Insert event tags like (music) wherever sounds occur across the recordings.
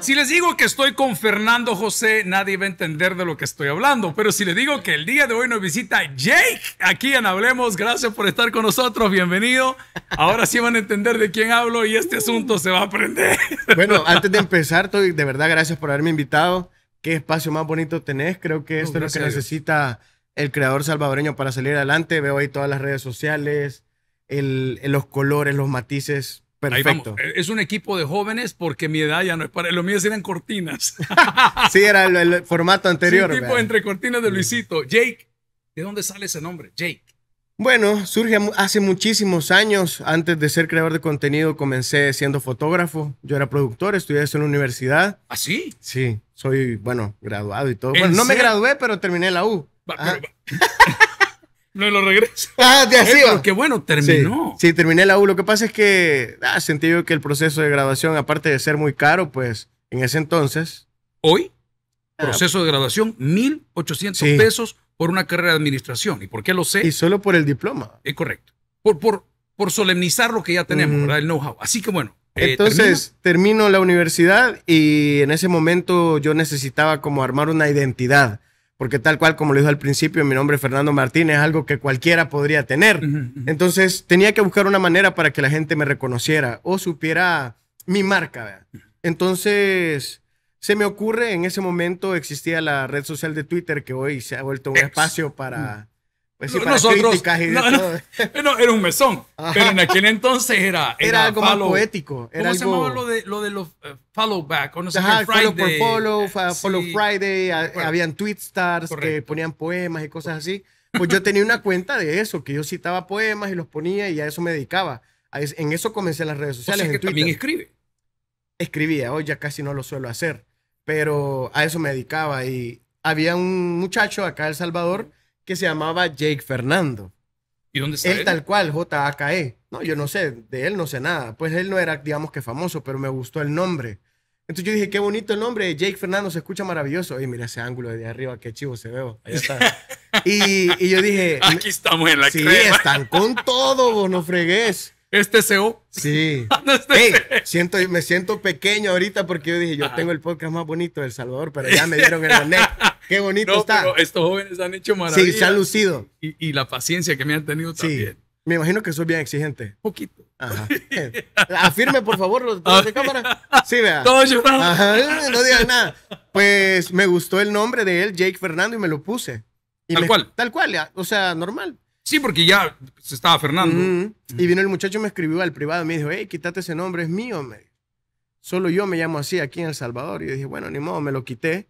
Si les digo que estoy con Fernando José, nadie va a entender de lo que estoy hablando. Pero si les digo que el día de hoy nos visita Jake aquí en Hablemos, gracias por estar con nosotros, bienvenido. Ahora sí van a entender de quién hablo y este asunto se va a aprender. Bueno, antes de empezar, de verdad, gracias por haberme invitado. Qué espacio más bonito tenés. Creo que esto es lo que necesita el creador salvadoreño para salir adelante. Veo ahí todas las redes sociales, el, los colores, los matices. Perfecto. Eh, es un equipo de jóvenes porque mi edad ya no es para. Lo mío eran cortinas. (laughs) sí, era el, formato anterior. Sí, tipo entre cortinas de Luisito. Jake, ¿de dónde sale ese nombre? Jake. Bueno, surge hace muchísimos años. Antes de ser creador de contenido, comencé siendo fotógrafo. Yo era productor, estudié eso en la universidad. ¿Ah, sí? Sí, soy, bueno, graduado y todo. Bueno, no me gradué, pero terminé la U no ah. (laughs) lo regreso. Ah, de eh, así Porque bueno, terminó. Sí, terminé la U. Lo que pasa es que ah, sentí yo que el proceso de graduación, aparte de ser muy caro, pues en ese entonces. Hoy, ah, proceso de graduación, 1.800 pesos por una carrera de administración. ¿Y por qué lo sé? Y solo por el diploma. Es correcto. Por, por, por solemnizar lo que ya tenemos, El know-how. Así que bueno. Eh, entonces, termino la universidad y en ese momento yo necesitaba como armar una identidad porque tal cual como lo dijo al principio, mi nombre Fernando Martínez, es algo que cualquiera podría tener. Entonces tenía que buscar una manera para que la gente me reconociera o supiera mi marca. Entonces se me ocurre, en ese momento existía la red social de Twitter que hoy se ha vuelto un espacio para pues nosotros, eh, no, era un mesón, pero en aquel entonces era... Era, algo más poético. Era algo... se llamaba lo de, lo de los eh, follow back? O no sé follow por follow, follow Friday, habían tweet stars que ponían poemas y cosas así. Pues yo (laughs) tenía una cuenta de eso, que yo citaba poemas y los ponía y a eso me dedicaba. En eso comencé las redes sociales. que también escribe. Escribía, hoy ya casi no lo suelo hacer, pero a eso me dedicaba y había un muchacho acá en El Salvador que se llamaba Jake Fernando. ¿Y dónde está él? él? tal cual, J-A-K-E. No, yo no sé, de él no sé nada. Pues él no era, digamos que famoso, pero me gustó el nombre. Entonces yo dije, qué bonito el nombre, Jake Fernando, se escucha maravilloso. Y mira ese ángulo de arriba, qué chivo se veo. Ahí está. (laughs) Y, yo dije... Aquí estamos en la Sí, están con todo, vos no fregues. ¿Este ¿Es CEO. Sí. (laughs) Ah, no este Ey, siento, me siento pequeño ahorita porque yo dije, yo tengo el podcast más bonito de Salvador, pero ya me (laughs) dieron el René. Qué bonito está. Pero estos jóvenes han hecho maravillas. Sí, se han lucido. Y, la paciencia que me han tenido también. Sí. Me imagino que soy bien exigente. Poquito. Ajá. Afirme, (laughs) por favor, los de cámara. Sí, vea. Todo Ajá, no digan nada. Pues me gustó el nombre de él, Jake Fernando, y me lo puse. tal cual. Tal cual, o sea, normal. Sí, porque ya se estaba Fernando. Y vino el muchacho, me escribió al privado y me dijo, hey, quítate ese nombre, es mío. Solo yo me llamo así aquí en El Salvador. Y yo dije, bueno, ni modo, me lo quité.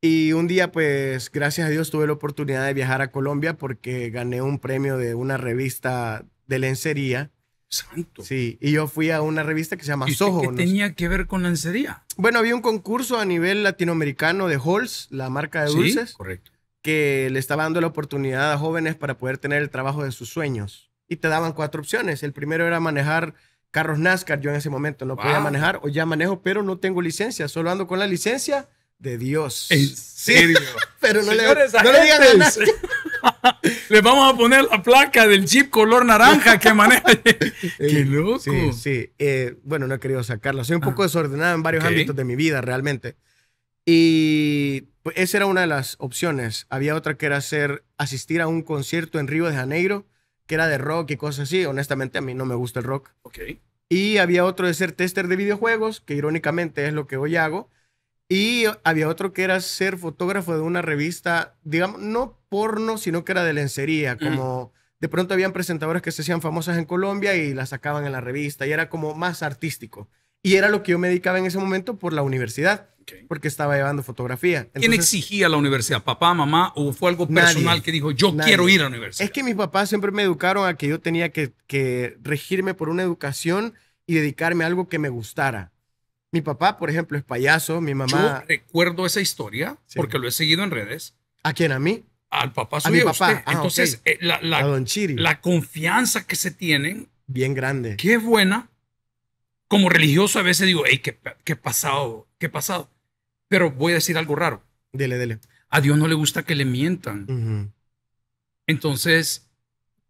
Y un día, pues, gracias a Dios, tuve la oportunidad de viajar a Colombia porque gané un premio de una revista de lencería. Santo. Sí, y yo fui a una revista que se llama ¿Y ¿Qué tenía que ver con lencería? Bueno, había un concurso a nivel latinoamericano de Halls, la marca de dulces. Sí, correcto que le estaba dando la oportunidad a jóvenes para poder tener el trabajo de sus sueños. Y te daban cuatro opciones. El primero era manejar carros NASCAR. Yo en ese momento no podía manejar o ya manejo, pero no tengo licencia. Solo ando con la licencia de Dios. ¿En serio? Sí, (laughs) pero no, le, no digan a (laughs) Les vamos a poner la placa del jeep color naranja que maneja. (laughs) ¡Qué loco! Sí, sí. Eh, bueno, no he querido sacarlo. Soy un ah. poco desordenado en varios ámbitos de mi vida, realmente. Y pues, esa era una de las opciones. Había otra que era asistir a un concierto en Río de Janeiro, que era de rock y cosas así. Honestamente, a mí no me gusta el rock. Y había otro de ser tester de videojuegos, que irónicamente es lo que hoy hago. Y había otro que era ser fotógrafo de una revista, digamos, no porno, sino que era de lencería, mm. como... de pronto habían presentadoras que se hacían famosas en Colombia y las sacaban en la revista y era como más artístico. Y era lo que yo me dedicaba en ese momento por la universidad. Porque estaba llevando fotografía. ¿Quién exigía la universidad? ¿Papá, mamá? ¿O fue algo personal que dijo, yo quiero ir a la universidad? Es que mis papás siempre me educaron a que yo tenía que, regirme por una educación y dedicarme a algo que me gustara. Mi papá, por ejemplo, es payaso, mi mamá... Yo recuerdo esa historia porque lo he seguido en redes. ¿A quién? ¿A mí? Al papá suyo. A mi papá. Ah, Entonces, eh, la, la confianza que se tienen... Bien grande. Qué buena. Como religioso a veces digo, hey, qué, qué pasado, qué pasado. Pero voy a decir algo raro. Dele, dele. A Dios no le gusta que le mientan. Entonces,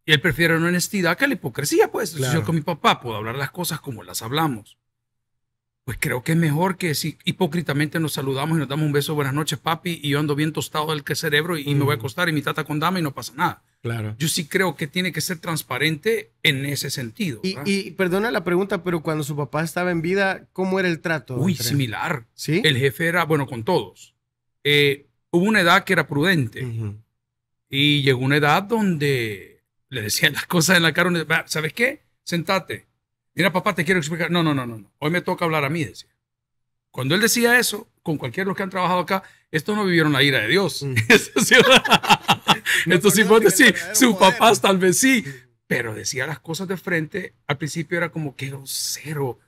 él prefiere una honestidad que la hipocresía, pues. Yo con mi papá puedo hablar las cosas como las hablamos pues creo que es mejor que si hipócritamente nos saludamos y nos damos un beso, buenas noches, papi, y yo ando bien tostado del que cerebro y, me voy a mm. acostar y mi tata con dama y no pasa nada. Claro. Yo sí creo que tiene que ser transparente en ese sentido. Y, perdona la pregunta, pero cuando su papá estaba en vida, ¿cómo era el trato? Uy, similar. Sí. El jefe era, bueno, con todos. Eh, hubo una edad que era prudente. Y llegó una edad donde le decían las cosas en la cara. ¿Sabes qué? Sentate. Mira, papá, te quiero explicar. No, no, no, no. Hoy me toca hablar a mí, decía. Cuando él decía eso, con cualquiera de los que han trabajado acá, estos no vivieron la ira de Dios. Mm. (laughs) sí puedo decir, su papá tal vez sí, mm. pero decía las cosas de frente. Al principio era como que cero.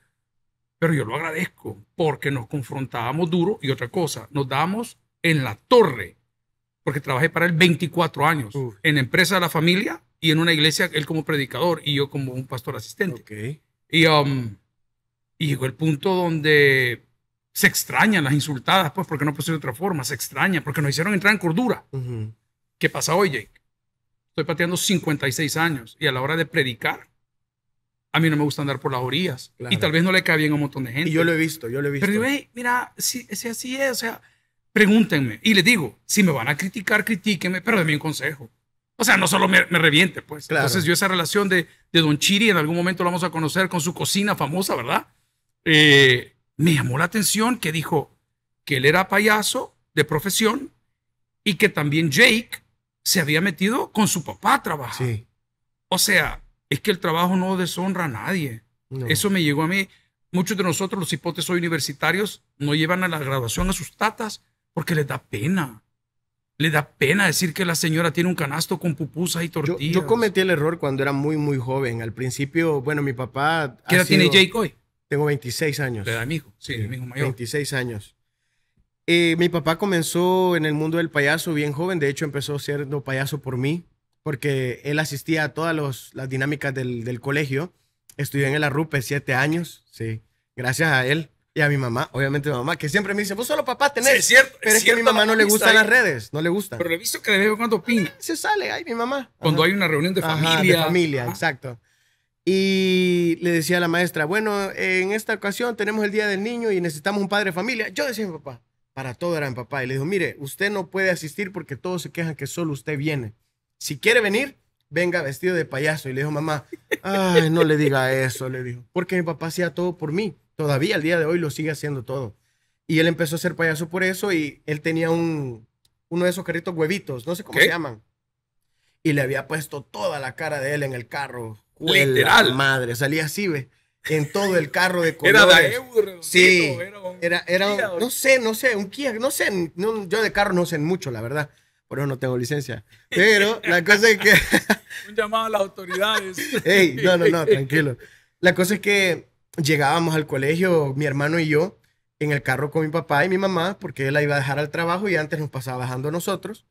pero yo lo agradezco porque nos confrontábamos duro y otra cosa, nos damos en la torre, porque trabajé para él 24 años en empresa de la familia y en una iglesia, él como predicador y yo como un pastor asistente. Okay. Um, y, llegó el punto donde se extrañan las insultadas, pues, porque no de otra forma, se extraña, porque nos hicieron entrar en cordura. ¿Qué pasa hoy, Jake? Estoy pateando 56 años y a la hora de predicar, a mí no me gusta andar por las orillas. Y tal vez no le cae bien a un montón de gente. Y yo lo he visto, yo lo he visto. Pero hey, mira, si, así es, o sea, pregúntenme. Y les digo, si me van a criticar, critíquenme, pero denme un consejo. O sea, no solo me, reviente, pues. Entonces yo esa relación de, de, Don Chiri, en algún momento lo vamos a conocer con su cocina famosa, ¿verdad? Eh, me llamó la atención que dijo que él era payaso de profesión y que también Jake se había metido con su papá a trabajar. O sea, es que el trabajo no deshonra a nadie. Eso me llegó a mí. Muchos de nosotros, los hipótesis universitarios, no llevan a la graduación a sus tatas porque les da pena le da pena decir que la señora tiene un canasto con pupusas y tortillas. Yo, cometí el error cuando era muy, muy joven. Al principio, bueno, mi papá. ¿Qué edad tiene Jake Tengo 26 años. era mi hijo? Sí, mi hijo mayor. 26 años. Eh, mi papá comenzó en el mundo del payaso bien joven. De hecho, empezó siendo payaso por mí, porque él asistía a todas las dinámicas del, colegio. Estudié en el ARRUPE siete años, sí, gracias a él. Y a mi mamá, obviamente mi mamá, que siempre me dice, vos solo papá tenés. es cierto. Pero es, que a mi mamá no le gustan las redes, no le gustan. Pero le he visto que le veo cuando ping. Ah, se sale, ay, mi mamá. Cuando hay una reunión de familia. de familia, exacto. Y le decía a la maestra, bueno, en esta ocasión tenemos el Día del Niño y necesitamos un padre de familia. Yo decía a mi papá, para todo era mi papá. Y le dijo, mire, usted no puede asistir porque todos se quejan que solo usted viene. Si quiere venir, venga vestido de payaso. Y le dijo, mamá, ay, no le diga eso, le dijo. Porque mi papá hacía todo por mí. Todavía al día de hoy lo sigue haciendo todo. Y él empezó a ser payaso por eso y él tenía un, uno de esos carritos huevitos, no sé cómo se llaman. Y le había puesto toda la cara de él en el carro. Literal. Madre, salía así, ve. En todo el carro de colores. (laughs) Era de Sí. era, no sé, no sé, un Kia, no sé. yo de carro no sé mucho, la verdad. Por eso no tengo licencia. Pero (laughs) la cosa es que. un llamado a las autoridades. (laughs) Ey, no, no, no, tranquilo. La cosa es que llegábamos al colegio, mi hermano y yo, en el carro con mi papá y mi mamá, porque él la iba a dejar al trabajo y antes nos pasaba bajando nosotros.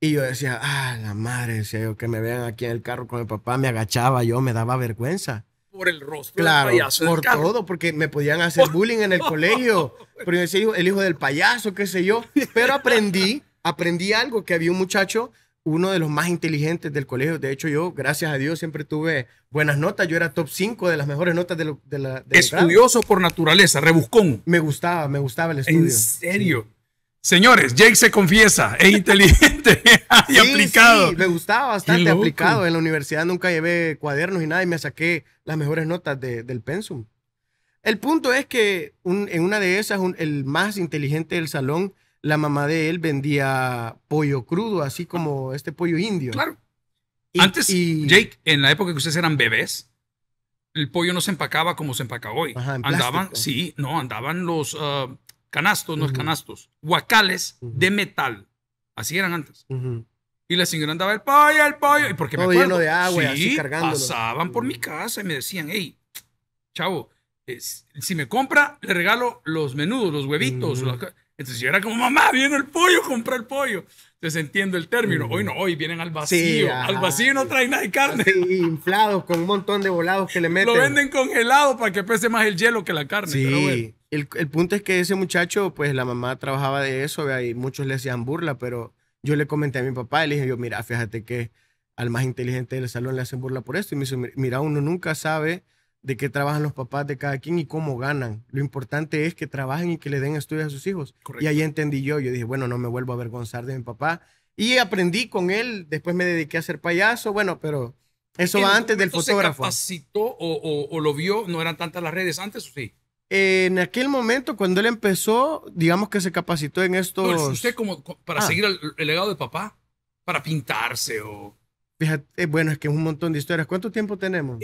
Y yo decía, ah, la madre, decía yo, que me vean aquí en el carro con mi papá, me agachaba yo, me daba vergüenza. Por el rostro. Claro, payaso por todo, porque me podían hacer bullying en el colegio. Pero decía, el hijo del payaso, qué sé yo. Pero aprendí, aprendí algo, que había un muchacho uno de los más inteligentes del colegio. De hecho, yo, gracias a Dios, siempre tuve buenas notas. Yo era top 5 de las mejores notas de, lo, Estudioso por naturaleza, rebuscón. Me gustaba, me gustaba el estudio. ¿En serio? Señores, Jake se confiesa, es inteligente (laughs) y aplicado. me gustaba bastante aplicado. En la universidad nunca llevé cuadernos y nada y me saqué las mejores notas del pensum. El punto es que en una de esas, el más inteligente del salón la mamá de él vendía pollo crudo, así ah. como este pollo indio. Claro. Antes, y... Jake, en la época que ustedes eran bebés, el pollo no se empacaba como se empaca hoy. andaban, sí, no, andaban los ah, canastos, no es canastos, guacales de metal. Así eran antes. Y la señora andaba el pollo, el pollo. Y porque me acuerdo, lleno de agua, sí, así cargándolo. pasaban por mi casa y me decían, hey, chavo, si me compra, le regalo los menudos, los huevitos. Los... Entonces yo era como, mamá, viene el pollo, compra el pollo. Entonces entiendo el término. Mm. Hoy no, hoy vienen al vacío. al vacío no traen nada de carne. inflados con un montón de volados que le meten. Lo venden congelado para que pese más el hielo que la carne. Sí. el, el, punto es que ese muchacho, pues la mamá trabajaba de eso y muchos le hacían burla, pero yo le comenté a mi papá le dije yo, mira, fíjate que al más inteligente del salón le hacen burla por esto. Y me dice, mira, uno nunca sabe de qué trabajan los papás de cada quien y cómo ganan. Lo importante es que trabajen y que le den estudios a sus hijos. Y ahí entendí yo, yo dije, bueno, no me vuelvo a avergonzar de mi papá. Y aprendí con él, después me dediqué a ser payaso, bueno, pero eso va antes del fotógrafo. ¿Se capacitó o, lo vio? ¿No eran tantas las redes antes o sí? en aquel momento, cuando él empezó, digamos que se capacitó en esto ¿Usted como para ah. seguir el legado de papá? ¿Para pintarse o...? Fíjate, eh, bueno, es que es un montón de historias. ¿Cuánto tiempo tenemos?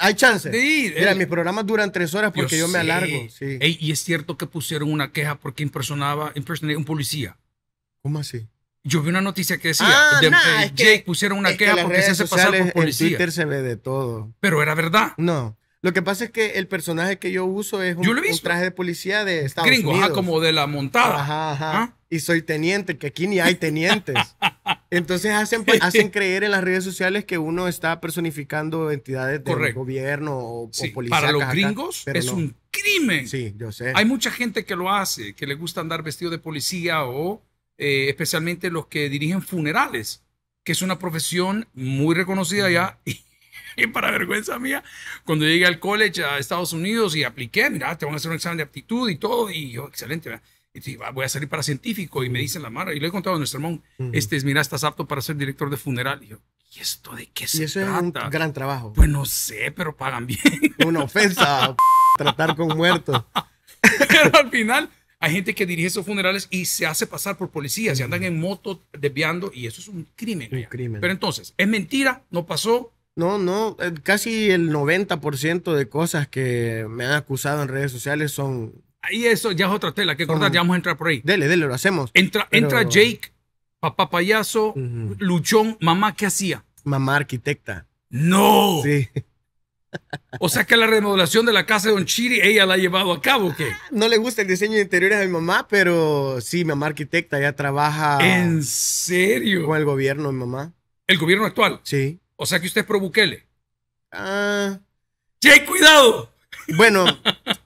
Hay chance. Mira, mis programas duran tres horas porque yo, me alargo. y es cierto que pusieron una queja porque impersonaba, impersoné un policía. ¿Cómo así? Yo vi una noticia que decía, ah, eh, Jake pusieron una queja porque se hace pasar por policía. En Twitter se ve de todo. Pero era verdad. No. Lo que pasa es que el personaje que yo uso es un, traje de policía de Estados Unidos. Gringo, como de la montada. Ajá, ajá. Y soy teniente, que aquí ni hay tenientes. (laughs) Entonces hacen, pues, hacen (laughs) creer en las redes sociales que uno está personificando entidades del gobierno o, policía. Para los gringos es un crimen. Sí, yo sé. Hay mucha gente que lo hace, que le gusta andar vestido de policía o eh, especialmente los que dirigen funerales, que es una profesión muy reconocida ya. Y, (laughs) y para vergüenza mía, cuando llegué al college a Estados Unidos y apliqué, mira, te van a hacer un examen de aptitud y todo, y yo, excelente, ¿verdad? y voy a salir para científico y me dicen la Mara, y le he contado a nuestro hermano, este es, mira, estás apto para ser director de funeral. Y yo, ¿y esto de qué se trata? Y eso es un gran trabajo. Pues no sé, pero pagan bien. (laughs) Una ofensa tratar con muertos. (laughs) pero al final hay gente que dirige esos funerales y se hace pasar por policías, se andan en moto desviando y eso es un crimen. Un crimen. Pero entonces, ¿es mentira? ¿No pasó? No, no, eh, casi el 90% de cosas que me han acusado en redes sociales son ahí eso ya es otra tela que cortar, ya vamos a entrar por ahí. Dele, dele, lo hacemos. Entra, entra Jake, papá payaso, luchón, mamá, ¿qué hacía? Mamá arquitecta. ¡No! Sí. O sea que la remodelación de la casa de Don Chiri, ella la ha llevado a cabo, ¿o ¿qué? Ah, no le gusta el diseño de interiores a mi mamá, pero sí, mamá arquitecta ya trabaja. ¿En serio? Con el gobierno, mi mamá. ¿El gobierno actual? Sí. O sea que usted es pro Bukele. Ah. ¡Jake, cuidado! Bueno, (laughs)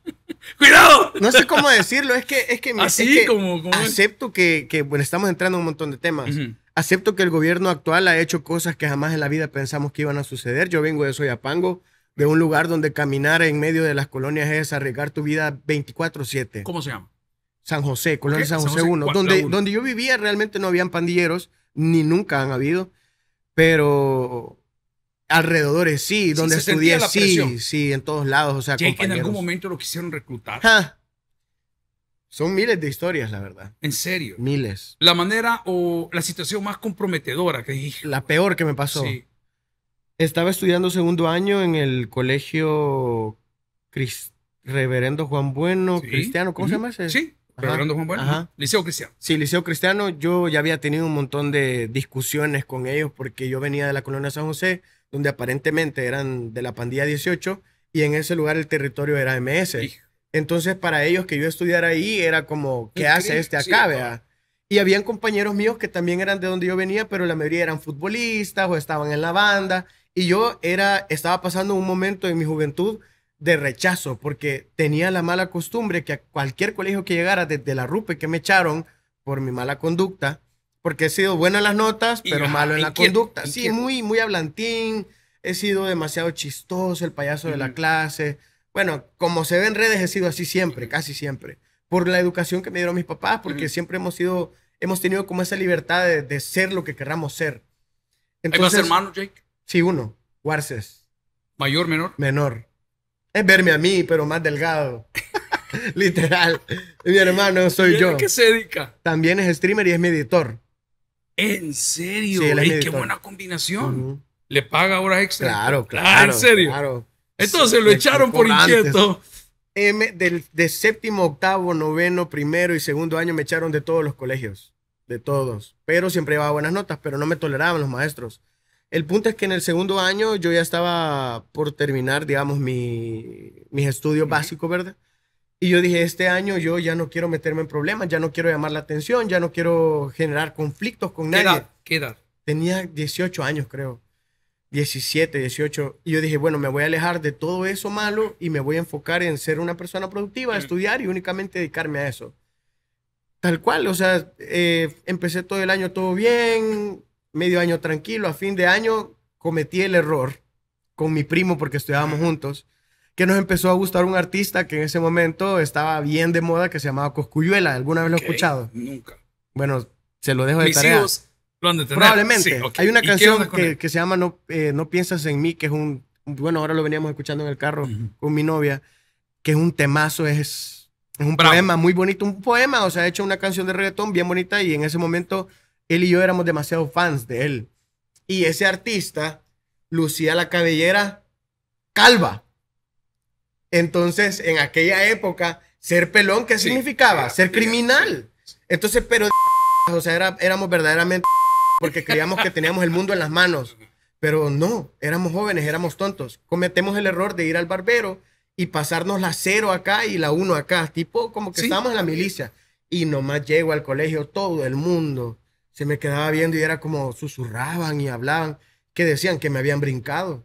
No sé cómo decirlo, es que... Es que Así ah, como, Acepto que, bueno, estamos entrando en un montón de temas. Acepto que el gobierno actual ha hecho cosas que jamás en la vida pensamos que iban a suceder. Yo vengo de Soyapango, de un lugar donde caminar en medio de las colonias es arriesgar tu vida 24-7. ¿Cómo se llama? San José, Colonia San José, donde, Donde yo vivía realmente no habían pandilleros, ni nunca han habido, pero alrededores, sí, donde estudié, sí, sí, en todos lados. O sea, en algún momento lo quisieron reclutar. Son miles de historias, la verdad. En serio. Miles. La manera o la situación más comprometedora que dije. La peor que me pasó. Estaba estudiando segundo año en el colegio Reverendo Juan Bueno, Cristiano, ¿cómo se llama ese? Sí. Reverendo Juan Bueno. Liceo Cristiano. Sí, Liceo Cristiano. Yo ya había tenido un montón de discusiones con ellos porque yo venía de la colonia San José donde aparentemente eran de la pandilla 18 y en ese lugar el territorio era MS. Entonces para ellos que yo estudiara ahí era como, ¿qué hace este acá? Y habían compañeros míos que también eran de donde yo venía, pero la mayoría eran futbolistas o estaban en la banda. Y yo era, estaba pasando un momento en mi juventud de rechazo, porque tenía la mala costumbre que a cualquier colegio que llegara, desde la RUPE que me echaron por mi mala conducta, porque he sido bueno en las notas, pero malo en la conducta. Sí, muy, muy hablantín, he sido demasiado chistoso, el payaso de la clase. Bueno, como se ve en redes, he sido así siempre, casi siempre. Por la educación que me dieron mis papás, porque siempre hemos sido, hemos tenido como esa libertad de, ser lo que querramos ser. ¿Hay más hermanos, Jake? Sí, uno, Warces. ¿Mayor, menor? Menor. Es verme a mí, pero más delgado. (laughs) Literal. Mi hermano soy yo. ¿Qué se dedica? También es streamer y es mi editor. ¿En serio? ¡Qué buena combinación! Le paga horas extra. Claro, ah, claro. ¿en serio? Entonces lo echaron por inquieto. M de séptimo, octavo, noveno, primero y segundo año me echaron de todos los colegios. De todos. Pero siempre llevaba buenas notas, pero no me toleraban los maestros. El punto es que en el segundo año yo ya estaba por terminar, digamos, mi, mis estudios básicos, ¿verdad? Y yo dije, este año yo ya no quiero meterme en problemas, ya no quiero llamar la atención, ya no quiero generar conflictos con nadie. ¿Qué edad? Tenía 18 años, creo. 17, 18. Y yo dije, bueno, me voy a alejar de todo eso malo y me voy a enfocar en ser una persona productiva, mm. estudiar y únicamente dedicarme a eso. Tal cual, o sea, eh, empecé todo el año todo bien, medio año tranquilo, a fin de año cometí el error con mi primo porque estudiábamos juntos que nos empezó a gustar un artista que en ese momento estaba bien de moda que se llamaba Coscuyuela. ¿Alguna vez lo has escuchado? Nunca. Bueno, se lo dejo de tarea. Probablemente. Hay una canción que, se llama no, eh, no, piensas en mí, que es un... Bueno, ahora lo veníamos escuchando en el carro con mi novia, que es un temazo, es, un poema muy bonito, un poema, o sea, ha hecho una canción de reggaetón bien bonita y en ese momento él y yo éramos demasiado fans de él. Y ese artista lucía la cabellera calva. Entonces, en aquella época, ser pelón, ¿qué significaba? ser criminal. Entonces, pero, o sea, éramos verdaderamente porque creíamos que teníamos el mundo en las manos. Pero no, éramos jóvenes, éramos tontos. Cometemos el error de ir al barbero y pasarnos la cero acá y la uno acá. Tipo, como que estábamos en la milicia. Y nomás llego al colegio, todo el mundo se me quedaba viendo y era como susurraban y hablaban, que decían que me habían brincado,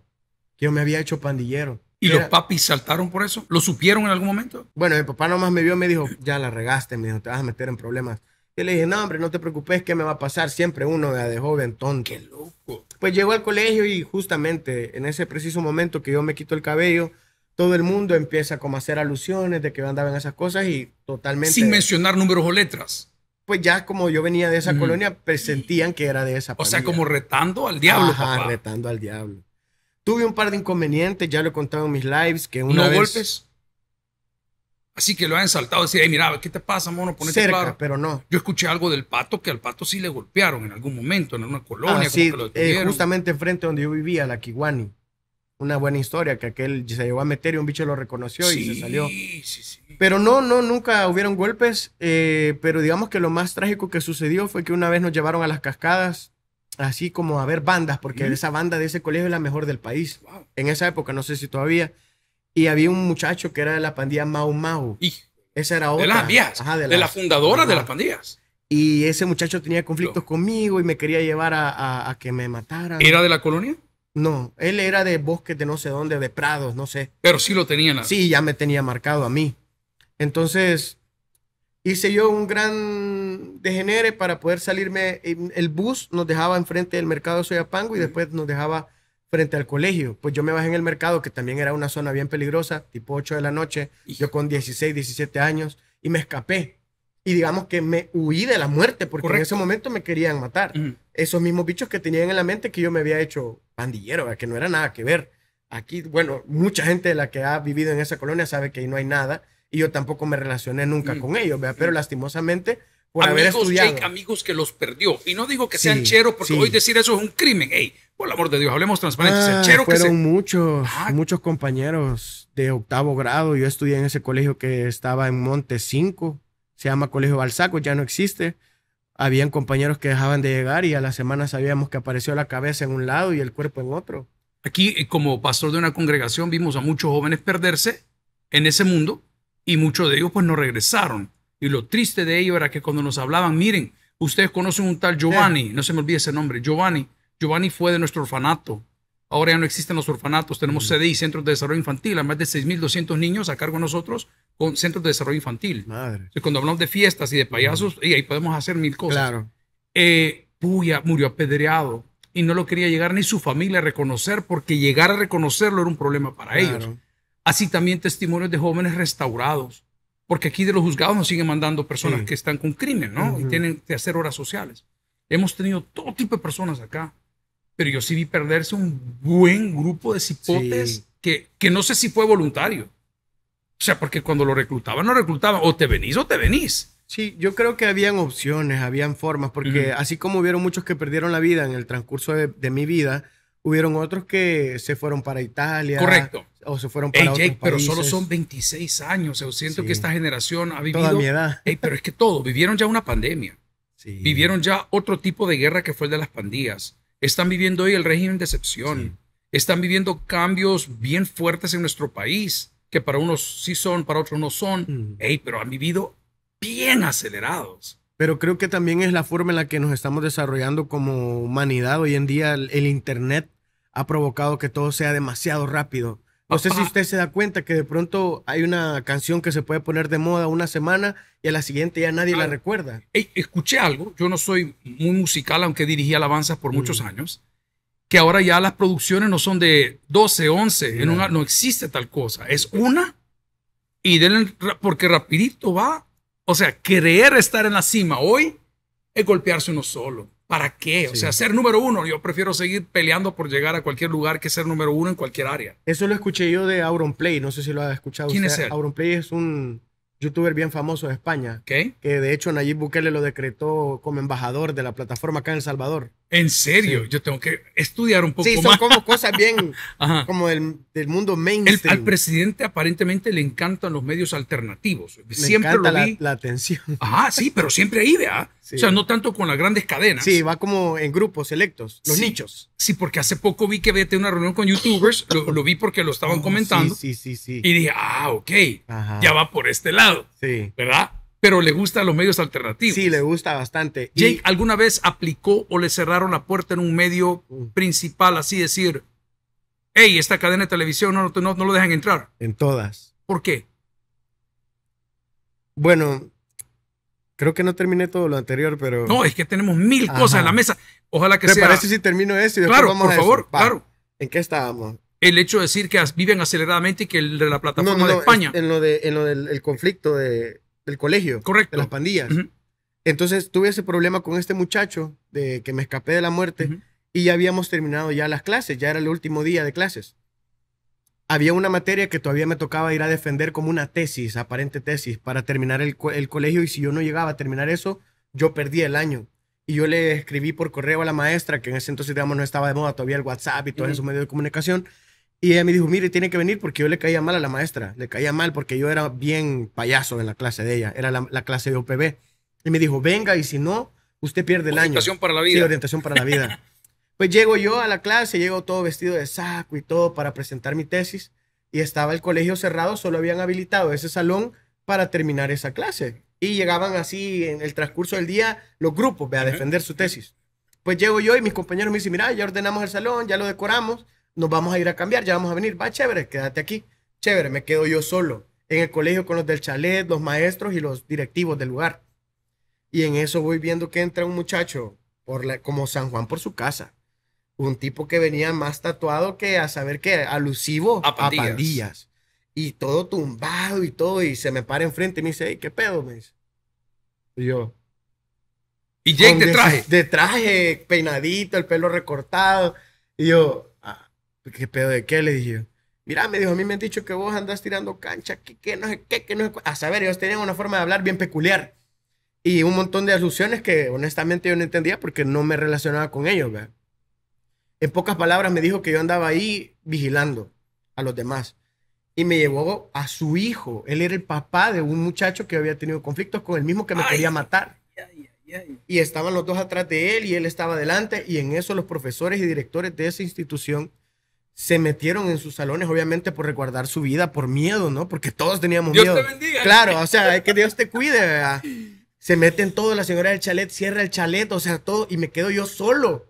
que yo me había hecho pandillero. ¿Y los papis saltaron por eso? ¿Lo supieron en algún momento? Bueno, mi papá nomás me vio y me dijo, ya la regaste, me dijo, te vas a meter en problemas. Y le dije, no, hombre, no te preocupes, ¿qué me va a pasar? Siempre uno de joven tonto. ¡Qué loco! Pues llegó al colegio y justamente en ese preciso momento que yo me quito el cabello, todo el mundo empieza como a hacer alusiones de que andaban esas cosas y totalmente... Sin mencionar números o letras pues ya como yo venía de esa mm. colonia, presentían que era de esa O sea, como retando al diablo. Ajá, retando al diablo. Tuve un par de inconvenientes, ya lo he contado en mis lives, que una ¿No golpes? Así que lo han saltado, decir, mira, ¿qué te pasa, mono? Ponete Cerca, claro. pero no. Yo escuché algo del pato, que al pato sí le golpearon en algún momento, en una colonia. Ah, eh, justamente enfrente donde yo vivía, la Kiwani. Una buena historia, que aquel se llevó a meter y un bicho lo reconoció y se salió. Pero no, no, nunca hubieron golpes, eh, pero digamos que lo más trágico que sucedió fue que una vez nos llevaron a las cascadas así como a ver bandas, porque esa banda de ese colegio es la mejor del país. En esa época, no sé si todavía. Y había un muchacho que era de la pandilla Mau Mau. Y esa era otra. De las de, la fundadora de las pandillas. Y ese muchacho tenía conflictos conmigo y me quería llevar a, que me mataran. ¿Era de la colonia? No, él era de bosques de no sé dónde, de prados, no sé. Pero sí lo tenían. Sí, ya me tenía marcado a mí. Entonces, hice yo un gran degenere para poder salirme. El bus nos dejaba enfrente del mercado Soyapango y después nos dejaba frente al colegio. Pues yo me bajé en el mercado, que también era una zona bien peligrosa, tipo 8 de la noche, yo con 16, 17 años, y me escapé. Y digamos que me huí de la muerte, porque en ese momento me querían matar. Esos mismos bichos que tenían en la mente que yo me había hecho pandillero, que no era nada que ver. Aquí, bueno, mucha gente de la que ha vivido en esa colonia sabe que ahí no hay nada, y yo tampoco me relacioné nunca con ellos, pero lastimosamente amigos, amigos que los perdió. Y no digo que sean cheros, porque voy hoy decir eso es un crimen. Ey, por el amor de Dios, hablemos transparentes. Ah, chero fueron que muchos, muchos compañeros de octavo grado. Yo estudié en ese colegio que estaba en Monte 5. Se llama Colegio Balsaco, ya no existe. Habían compañeros que dejaban de llegar y a la semana sabíamos que apareció la cabeza en un lado y el cuerpo en otro. Aquí, eh, como pastor de una congregación, vimos a muchos jóvenes perderse en ese mundo y muchos de ellos pues no regresaron. Y lo triste de ello era que cuando nos hablaban, miren, ustedes conocen un tal Giovanni, eh. no se me olvide ese nombre, Giovanni. Giovanni fue de nuestro orfanato. Ahora ya no existen los orfanatos, tenemos mm. CDI, Centros de Desarrollo Infantil, a más de 6.200 niños a cargo de nosotros con Centros de Desarrollo Infantil. Madre. cuando hablamos de fiestas y de payasos, mm. y ahí podemos hacer mil cosas. Claro. Eh, Puya murió apedreado y no lo quería llegar ni su familia a reconocer porque llegar a reconocerlo era un problema para ellos. Así también testimonios de jóvenes restaurados porque aquí de los juzgados nos siguen mandando personas que están con crimen, ¿no? Y tienen que hacer horas sociales. Hemos tenido todo tipo de personas acá, pero yo sí vi perderse un buen grupo de cipotes que, que no sé si fue voluntario. O sea, porque cuando lo reclutaban, no reclutaban, o te venís o te venís. Sí, yo creo que habían opciones, habían formas, porque así como hubieron muchos que perdieron la vida en el transcurso de mi vida, hubieron otros que se fueron para Italia. Correcto o se fueron para otros pero solo son 26 años. Yo siento que esta generación ha vivido. Toda mi edad. pero es que todo, vivieron ya una pandemia. Vivieron ya otro tipo de guerra que fue el de las pandillas. Están viviendo hoy el régimen de excepción. Están viviendo cambios bien fuertes en nuestro país, que para unos sí son, para otros no son. Mm. pero han vivido bien acelerados. Pero creo que también es la forma en la que nos estamos desarrollando como humanidad. Hoy en día el, el Internet ha provocado que todo sea demasiado rápido no sé si usted se da cuenta que de pronto hay una canción que se puede poner de moda una semana y a la siguiente ya nadie la recuerda. escuché algo, yo no soy muy musical, aunque dirigí alabanzas por muchos mm. años, que ahora ya las producciones no son de 12, 11, no, existe tal cosa, es una y porque rapidito va. O sea, querer estar en la cima hoy es golpearse uno solo. ¿Para qué? O sea, ser número uno. Yo prefiero seguir peleando por llegar a cualquier lugar que ser número uno en cualquier área. Eso lo escuché yo de Auronplay. Play. No sé si lo has escuchado. ¿Quién es es un youtuber bien famoso de España. Que de hecho Nayib Bukele lo decretó como embajador de la plataforma acá en El Salvador. En serio, yo tengo que estudiar un poco más. Sí, son como cosas bien (laughs) como del, mundo mainstream. El, al presidente aparentemente le encantan los medios alternativos. siempre encanta La, atención. Ajá, sí, pero siempre ahí, ¿verdad? O sea, no tanto con las grandes cadenas. Sí, va como en grupos electos, los nichos. Sí, porque hace poco vi que vete una reunión con youtubers, lo, vi porque lo estaban oh, comentando. Sí, sí, sí, Y dije, ah, ok, ya va por este lado. Sí. ¿Verdad? pero le gustan los medios alternativos. Sí, le gusta bastante. Jake, ¿alguna vez aplicó o le cerraron la puerta en un medio mm. principal, así decir, hey, esta cadena de televisión no, lo dejan entrar? En todas. ¿Por qué? Bueno, creo que no terminé todo lo anterior, pero... No, es que tenemos mil cosas en la mesa. Ojalá que ¿Te sea... parece si termino eso y después claro, por favor, claro. ¿En qué estábamos? el hecho de decir que viven aceleradamente y que el de la plataforma de España. En lo, de, en lo del conflicto de, del colegio. De las pandillas. Entonces tuve ese problema con este muchacho de que me escapé de la muerte y ya habíamos terminado ya las clases, ya era el último día de clases. Había una materia que todavía me tocaba ir a defender como una tesis, aparente tesis, para terminar el, colegio y si yo no llegaba a terminar eso, yo perdía el año. Y yo le escribí por correo a la maestra, que en ese entonces, digamos, no estaba de moda todavía el WhatsApp y todo eso, medio medio de comunicación y ella me dijo, mire, tiene que venir porque yo le caía mal a la maestra, le caía mal porque yo era bien payaso en la clase de ella, era la, clase de OPB. Y me dijo, venga y si no, usted pierde el año. Orientación para la vida. Sí, orientación para la vida. (laughs) pues llego yo a la clase, llego todo vestido de saco y todo para presentar mi tesis y estaba el colegio cerrado, solo habían habilitado ese salón para terminar esa clase. Y llegaban así en el transcurso del día los grupos a defender su tesis. Pues llego yo y mis compañeros me dicen, mira, ya ordenamos el salón, ya lo decoramos nos vamos a ir a cambiar, ya vamos a venir, va, chévere, quédate aquí, chévere, me quedo yo solo en el colegio con los del chalet, los maestros y los directivos del lugar. Y en eso voy viendo que entra un muchacho por como San Juan por su casa. Un tipo que venía más tatuado que a saber qué, alusivo a pandillas. Y todo tumbado y todo. Y se me para enfrente y me dice, ¿qué pedo? Me Y yo. ¿Y Jake de traje? De traje, peinadito, el pelo recortado. Y yo, ¿Qué pedo de qué? Le dije. Mira, me dijo, a mí me han dicho que vos andás tirando cancha, que, qué no sé qué, que no sé A saber, ellos tenían una forma de hablar bien peculiar. Y un montón de alusiones que honestamente yo no entendía porque no me relacionaba con ellos. En pocas palabras me dijo que yo andaba ahí vigilando a los demás. Y me llevó a su hijo. Él era el papá de un muchacho que había tenido conflictos con el mismo que me quería matar. y estaban los dos atrás de él y él estaba adelante. Y en eso los profesores y directores de esa institución se metieron en sus salones, obviamente por resguardar su vida, por miedo, ¿no? Porque todos teníamos miedo. Dios te bendiga. Claro, o sea, que Dios te cuide, ¿verdad? Se meten todos, la señora del chalet cierra el chalet, o sea, todo, y me quedo yo solo.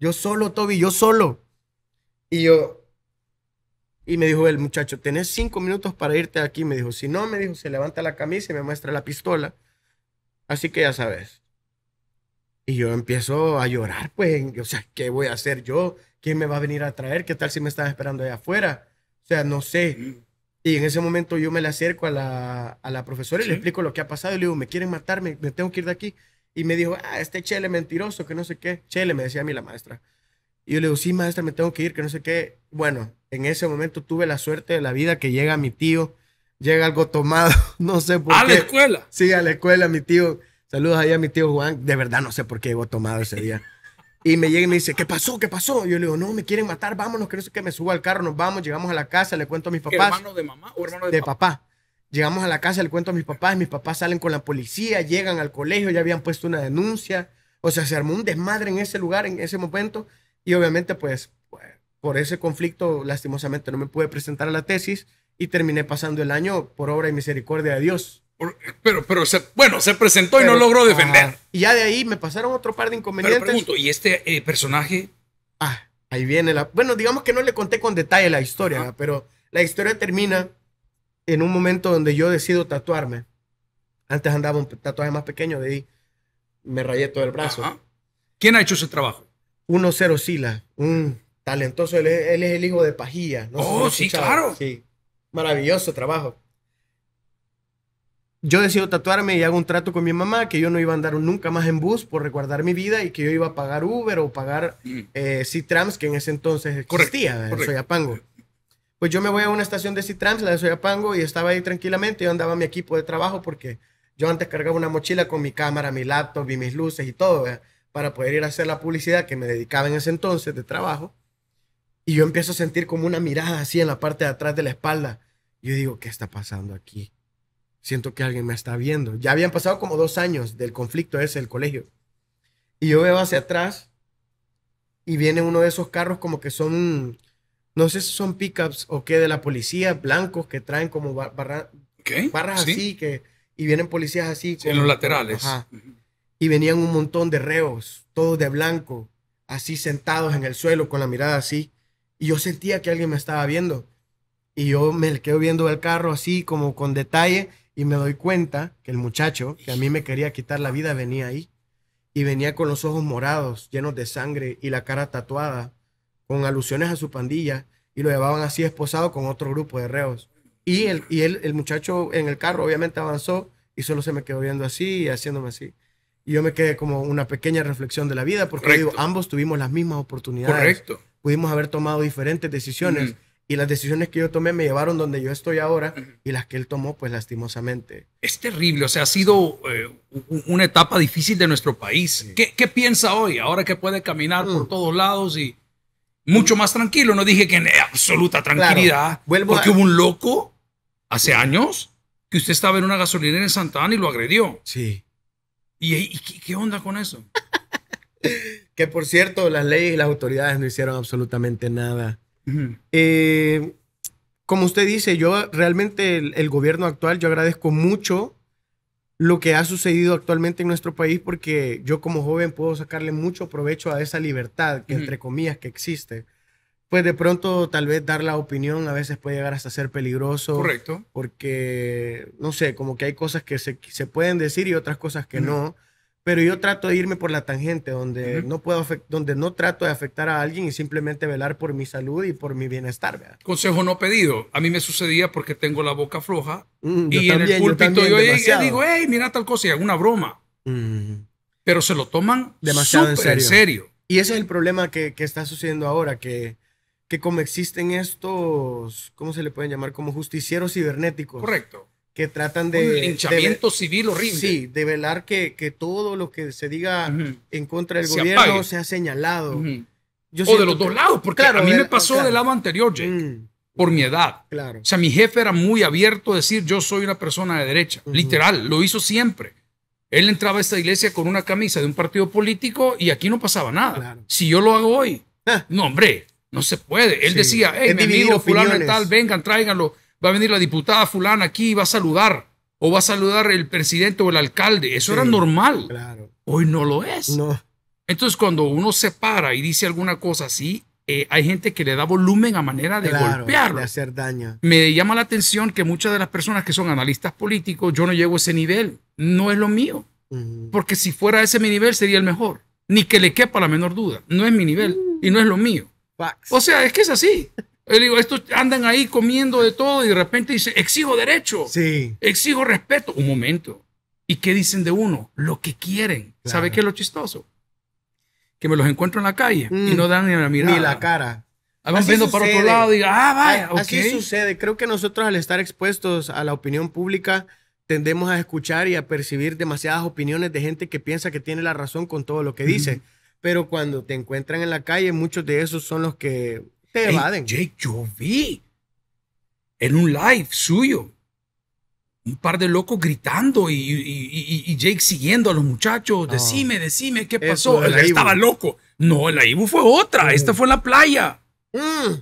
Yo solo, Toby, yo solo. Y yo. Y me dijo el muchacho, tenés cinco minutos para irte aquí. Me dijo, si no, me dijo, se levanta la camisa y me muestra la pistola. Así que ya sabes. Y yo empiezo a llorar, pues, o sea, ¿qué voy a hacer yo? ¿Quién me va a venir a traer? ¿Qué tal si me estaba esperando allá afuera? O sea, no sé. Y en ese momento yo me le acerco a la, a la profesora y le explico lo que ha pasado. Y le digo, me quieren matarme, me, tengo que ir de aquí. Y me dijo, ah, este Chele mentiroso, que no sé qué. Chele, me decía a mí la maestra. Y yo le digo, sí, maestra, me tengo que ir, que no sé qué. Bueno, en ese momento tuve la suerte de la vida que llega mi tío, llega algo tomado, (laughs) no sé por ¿A qué. ¿A la escuela? Sí, a la escuela, mi tío. Saludos ahí a mi tío Juan. De verdad, no sé por qué llegó tomado ese día. Y me llega y me dice, ¿qué pasó? ¿Qué pasó? Yo le digo, no, me quieren matar, vámonos, que Me suba al carro, nos vamos, llegamos a la casa, le cuento a mis papás. ¿Hermano de mamá o hermano de, de papá? papá? Llegamos a la casa, le cuento a mis papás, mis papás salen con la policía, llegan al colegio, ya habían puesto una denuncia. O sea, se armó un desmadre en ese lugar, en ese momento. Y obviamente, pues, por ese conflicto, lastimosamente, no me pude presentar a la tesis y terminé pasando el año por obra y misericordia de Dios pero, pero bueno, se presentó y no logró defender. y ya de ahí me pasaron otro par de inconvenientes. ¿y este eh, personaje? Ah, ahí viene la. Bueno, digamos que no le conté con detalle la historia, pero la historia termina en un momento donde yo decido tatuarme. Antes andaba un tatuaje más pequeño, de ahí me rayé todo el brazo. ¿Quién ha hecho ese trabajo? Uno Cero Sila, un talentoso, él es, el hijo de pajía No oh, sí, claro. Sí, maravilloso trabajo yo decido tatuarme y hago un trato con mi mamá que yo no iba a andar nunca más en bus por recordar mi vida y que yo iba a pagar Uber o pagar mm. eh, c que en ese entonces existía Soyapango. Pues yo me voy a una estación de c la de Soyapango, y estaba ahí tranquilamente. Yo andaba mi equipo de trabajo porque yo antes cargaba una mochila con mi cámara, mi laptop y mis luces y todo para poder ir a hacer la publicidad que me dedicaba en ese entonces de trabajo. Y yo empiezo a sentir como una mirada así en la parte de atrás de la espalda. Yo digo, ¿qué está pasando aquí? siento que alguien me está viendo. Ya habían pasado como dos años del conflicto ese del colegio. Y yo veo hacia atrás y viene uno de esos carros como que son, no sé si son pickups o qué, de la policía, blancos que traen como barras barras así, que, y vienen policías así. en los laterales. Y venían un montón de reos, todos de blanco, así sentados en el suelo con la mirada así. Y yo sentía que alguien me estaba viendo. Y yo me quedo viendo el carro así como con detalle y me doy cuenta que el muchacho que a mí me quería quitar la vida venía ahí y venía con los ojos morados, llenos de sangre y la cara tatuada, con alusiones a su pandilla y lo llevaban así esposado con otro grupo de reos. Y el, y muchacho en el carro obviamente avanzó y solo se me quedó viendo así y haciéndome así. Y yo me quedé como una pequeña reflexión de la vida porque ambos tuvimos las mismas oportunidades. Correcto. Pudimos haber tomado diferentes decisiones y las decisiones que yo tomé me llevaron donde yo estoy ahora y las que él tomó, pues lastimosamente. Es terrible, o sea, ha sido eh, una etapa difícil de nuestro país. ¿Qué, piensa hoy, ahora que puede caminar por mm. todos lados y mucho más tranquilo? No dije que en absoluta tranquilidad, porque hubo un loco hace años que usted estaba en una gasolinera en Santa Ana y lo agredió. Sí. ¿Y, qué onda con eso? (laughs) que por cierto, las leyes y las autoridades no hicieron absolutamente nada eh, como usted dice, yo realmente el, gobierno actual, yo agradezco mucho lo que ha sucedido actualmente en nuestro país porque yo como joven puedo sacarle mucho provecho a esa libertad que entre comillas que existe. Pues de pronto tal vez dar la opinión a veces puede llegar hasta ser peligroso. Correcto. Porque, no sé, como que hay cosas que se, pueden decir y otras cosas que no pero yo trato de irme por la tangente donde no puedo donde no trato de afectar a alguien y simplemente velar por mi salud y por mi bienestar. Consejo no pedido. A mí me sucedía porque tengo la boca floja mm, y en el púlpito yo, digo, hey, mira tal cosa y una broma. Pero se lo toman demasiado en serio. Y ese es el problema que, está sucediendo ahora, que, que como existen estos, ¿cómo se le pueden llamar? Como justicieros cibernéticos. Correcto que tratan de... Un linchamiento civil horrible. Sí, de velar que, que todo lo que se diga en contra del gobierno Se sea señalado. Yo o de los dos lados, porque a mí me pasó del lado anterior, Jake, mm. por mi edad. Claro. O sea, mi jefe era muy abierto a decir, yo soy una persona de derecha. Literal, lo hizo siempre. Él entraba a esta iglesia con una camisa de un partido político y aquí no pasaba nada. Si yo lo hago hoy, ah. no, hombre, no se puede. Él decía, hey, mi amigo fulano tal, vengan, tráiganlo va a venir la diputada fulana aquí y va a saludar, o va a saludar el presidente o el alcalde. Eso era normal. Hoy no lo es. No. Entonces, cuando uno se para y dice alguna cosa así, eh, hay gente que le da volumen a manera de golpearlo. De hacer daño. Me llama la atención que muchas de las personas que son analistas políticos, yo no llego a ese nivel. No es lo mío. Porque si fuera ese mi nivel, sería el mejor. Ni que le quepa la menor duda. No es mi nivel mm. y no es lo mío. O sea, es que es así. (laughs) digo, estos andan ahí comiendo de todo y de repente dicen, exijo derecho, sí. exijo respeto. Un momento. ¿Y qué dicen de uno? Lo que quieren. ¿Sabe qué es lo chistoso? Que me los encuentro en la calle y mm. no dan ni la mirada. Ni la cara. Van viendo para otro lado y ah, vaya, Así sucede. Creo que nosotros al estar expuestos a la opinión pública tendemos a escuchar y a percibir demasiadas opiniones de gente que piensa que tiene la razón con todo lo que dice. Pero cuando te encuentran en la calle, muchos de esos son los que te Jake, yo vi en un live suyo un par de locos gritando y, Jake siguiendo a los muchachos. Ah. Decime, decime, ¿qué pasó? estaba loco. No, la IBU fue otra. Mm. Esta fue en la playa. Mm.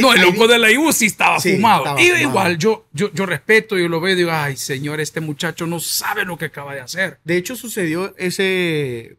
no, el loco de la IBU sí estaba fumado. y igual, yo, yo, yo respeto, yo lo veo y digo, ay, señor, este muchacho no sabe lo que acaba de hacer. De hecho, sucedió ese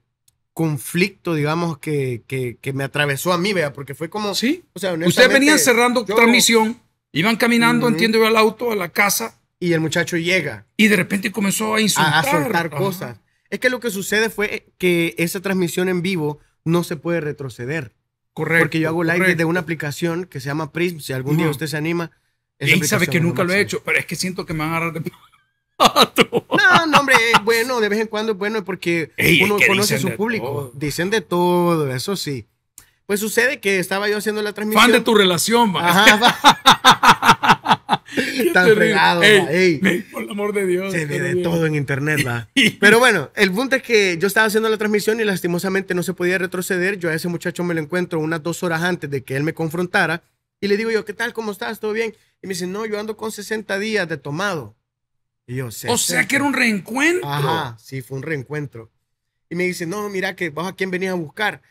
conflicto, digamos, que, que, me atravesó a mí, vea, porque fue como... Sí, o sea, ustedes venían cerrando transmisión, iban caminando, entiendo yo, al auto, a la casa. Y el muchacho llega. Y de repente comenzó a insultar. A, a soltar cosas. Es que lo que sucede fue que esa transmisión en vivo no se puede retroceder. Correcto. Porque yo hago live aire de una aplicación que se llama Prism, si algún día usted se anima. Y sabe que nunca lo he hecho, pero es que siento que me van a agarrar de... (laughs) no, no, hombre, bueno, de vez en cuando es bueno porque uno conoce a su público. Dicen de todo, eso sí. Pues sucede que estaba yo haciendo la transmisión. Fan de tu relación, va (laughs) Tan fregado, Por el amor de Dios. Se ve de todo en internet, va. (laughs) Pero bueno, el punto es que yo estaba haciendo la transmisión y lastimosamente no se podía retroceder. Yo a ese muchacho me lo encuentro unas dos horas antes de que él me confrontara. Y le digo yo, ¿qué tal? ¿Cómo estás? ¿Todo bien? Y me dice, no, yo ando con 60 días de tomado. O sea que era un reencuentro. Ajá, sí, fue un reencuentro. Y me dice, no, mira que vos a quién venías a buscar.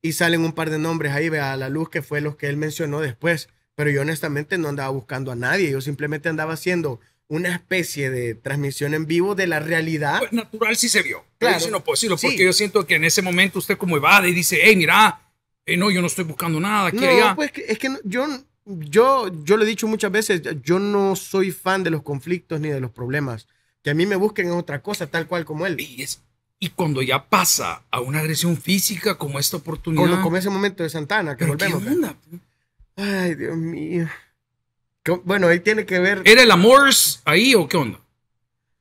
Y salen un par de nombres ahí, vea, a la luz que fue los que él mencionó después. Pero yo honestamente no andaba buscando a nadie. Yo simplemente andaba haciendo una especie de transmisión en vivo de la realidad. Pues natural sí se vio. Claro. Pues sí, no puedo decirlo, porque yo siento que en ese momento usted como evade y dice, hey, mira, eh, no, yo no estoy buscando nada. no, pues es que, es que yo yo, yo lo he dicho muchas veces, yo no soy fan de los conflictos ni de los problemas. Que a mí me busquen en otra cosa, tal cual como él. Y, es, y cuando ya pasa a una agresión física como esta oportunidad. Como, como ese momento de Santana, que volvemos. Ay, Dios mío. Bueno, ahí tiene que ver. ¿Era el amor ahí o qué onda?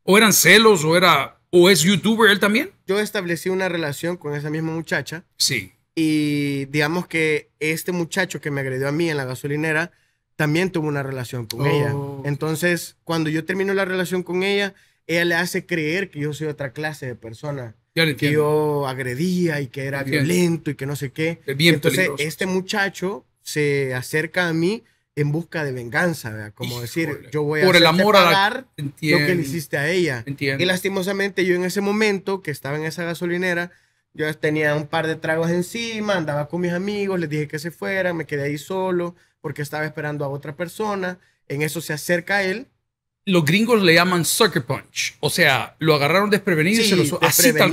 ¿O eran celos o era. ¿O es youtuber él también? Yo establecí una relación con esa misma muchacha. Sí. Y digamos que este muchacho que me agredió a mí en la gasolinera también tuvo una relación con ella. Oh. Entonces, cuando yo termino la relación con ella, ella le hace creer que yo soy otra clase de persona. que yo agredía y que era violento y que no sé qué. Entonces, este muchacho se acerca a mí en busca de venganza, como decir, yo voy a Por el amor a lo que le hiciste a ella. Y lastimosamente yo en ese momento que estaba en esa gasolinera, yo tenía un par de tragos encima, andaba con mis amigos, les dije que se fueran, me quedé ahí solo porque estaba esperando a otra persona. En eso se acerca él. Los gringos le llaman sucker punch. O sea, lo agarraron desprevenido y se lo así tal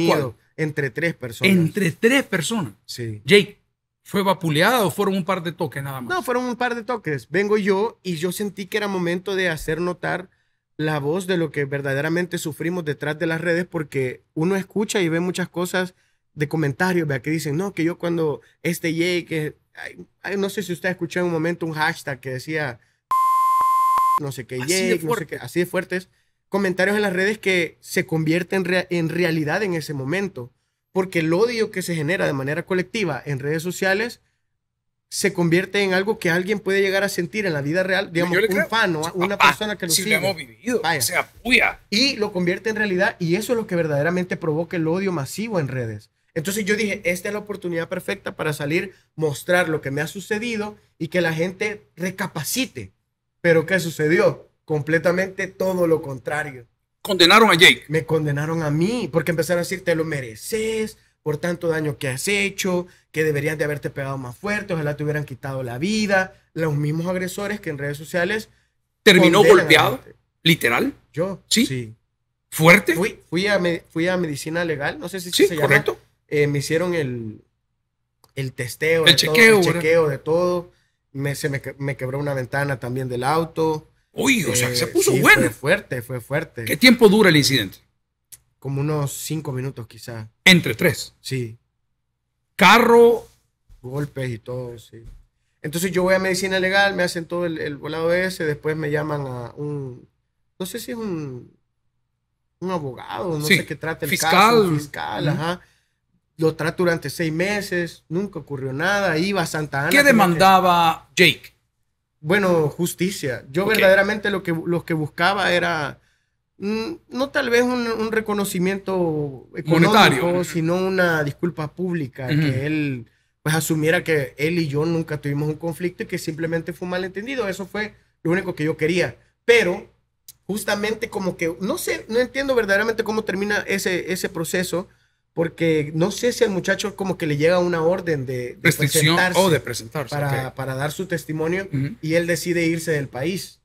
Entre tres personas. Entre tres personas. Sí. Jake, ¿fue vapuleado o fueron un par de toques nada más? No, fueron un par de toques. Vengo yo y yo sentí que era momento de hacer notar la voz de lo que verdaderamente sufrimos detrás de las redes porque uno escucha y ve muchas cosas de comentarios, vea, que dicen, no, que yo cuando este Jake, que no sé si usted escuchó en un momento un hashtag que decía, (laughs) no sé qué, así no sé qué, así de fuertes, comentarios en las redes que se convierten en realidad en ese momento, porque el odio que se genera de manera colectiva en redes sociales se convierte en algo que alguien puede llegar a sentir en la vida real, digamos, un fan o una persona que lo sigue. vivido, o Y lo convierte en realidad y eso es lo que verdaderamente provoca el odio masivo en redes. Entonces yo dije, esta es la oportunidad perfecta para salir, mostrar lo que me ha sucedido y que la gente recapacite. Pero ¿qué sucedió? Completamente todo lo contrario. Condenaron a Jake. Me condenaron a mí porque empezaron a decir, te lo mereces por tanto daño que has hecho, que deberían de haberte pegado más fuerte, ojalá te hubieran quitado la vida. Los mismos agresores que en redes sociales... Terminó golpeado, literal. Yo. Sí. Fuerte. Fui, fui, a, fui a medicina legal, no sé si sí, se llama. Correcto eh, me hicieron el, testeo, el, chequeo, de todo. Me, se me, quebró una ventana también del auto. Uy, o sea, se eh, puso bueno. Fue fuerte, fue fuerte. ¿Qué tiempo dura el incidente? Como unos cinco minutos quizás. ¿Entre tres? Sí. ¿Carro? Golpes y todo, sí. Entonces yo voy a medicina legal, me hacen todo el, el volado ese, después me llaman a un, no sé si es un, un abogado, no sé qué trata el fiscal. caso, fiscal, ajá lo trató durante seis meses, nunca ocurrió nada, iba a Santa Ana. ¿Qué demandaba Jake? Bueno, justicia. Yo verdaderamente lo que, que buscaba era, mm, no tal vez un, reconocimiento económico, sino una disculpa pública, que él pues asumiera que él y yo nunca tuvimos un conflicto y que simplemente fue un malentendido. Eso fue lo único que yo quería. Pero justamente como que, no sé, no entiendo verdaderamente cómo termina ese, ese proceso, porque no sé si al muchacho como que le llega una orden de, presentarse o de presentarse para, dar su testimonio y él decide irse del país.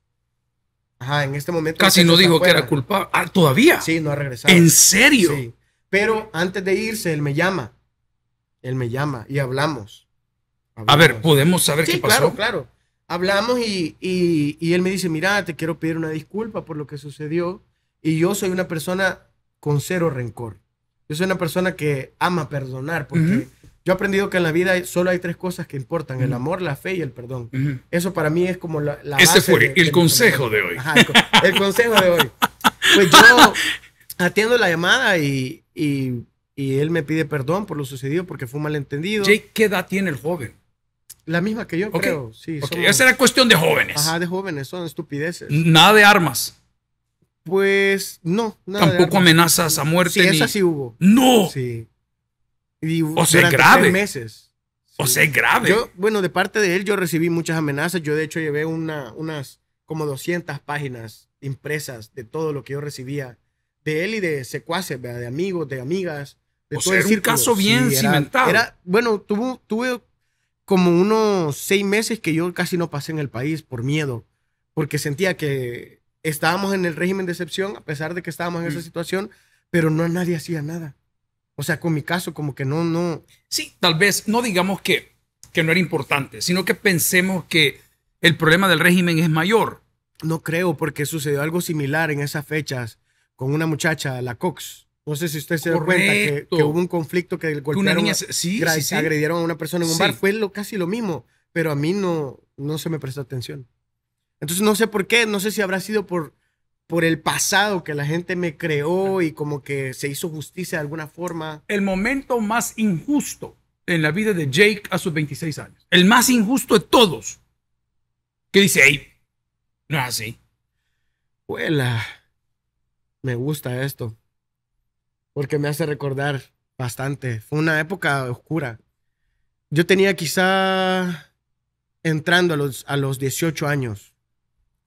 Ajá, en este momento. Casi no dijo que era culpable. Ah, todavía. Sí, no ha regresado. ¿En serio? Sí. Pero antes de irse, él me llama. Él me llama y hablamos. A ver, ¿podemos saber qué pasó? Claro, claro. Hablamos y, y él me dice: Mira, te quiero pedir una disculpa por lo que sucedió. Y yo soy una persona con cero rencor yo soy una persona que ama perdonar porque yo he aprendido que en la vida solo hay tres cosas que importan, el amor, la fe y el perdón. Eso para mí es como la... la Ese fue el consejo de hoy. el, consejo de hoy. Pues yo atiendo la llamada y, y, él me pide perdón por lo sucedido porque fue un malentendido. Jake, ¿qué edad tiene el joven? La misma que yo, creo. Sí, Esa era cuestión de jóvenes. Ajá, de jóvenes, son estupideces. Nada de armas. Pues no. Nada Tampoco amenazas a muerte. Sí, esa sí hubo. ¡No! Sí. o sea, grave. meses. O sea, grave. Yo, bueno, de parte de él yo recibí muchas amenazas. Yo de hecho llevé una, unas como 200 páginas impresas de todo lo que yo recibía de él y de secuaces, de amigos, de amigas. De o sea, un caso bien cimentado. bueno, tuvo, tuve como unos seis meses que yo casi no pasé en el país por miedo, porque sentía que estábamos en el régimen de excepción, a pesar de que estábamos en esa mm. situación, pero no nadie hacía nada. O sea, con mi caso, como que no, no. Sí, tal vez no digamos que, que no era importante, sino que pensemos que el problema del régimen es mayor. No creo, porque sucedió algo similar en esas fechas con una muchacha, la Cox. No sé si usted se dio cuenta que, hubo un conflicto que agredieron a una persona en un bar. Fue lo, casi lo mismo, pero a mí no, no se me prestó atención. Entonces no sé por qué, no sé si habrá sido por, por el pasado que la gente me creó y como que se hizo justicia de alguna forma. El momento más injusto en la vida de Jake a sus 26 años. El más injusto de todos. ¿Qué dice, ahí? no es así. Huela, me gusta esto. Porque me hace recordar bastante. Fue una época oscura. Yo tenía quizá entrando a los, a los 18 años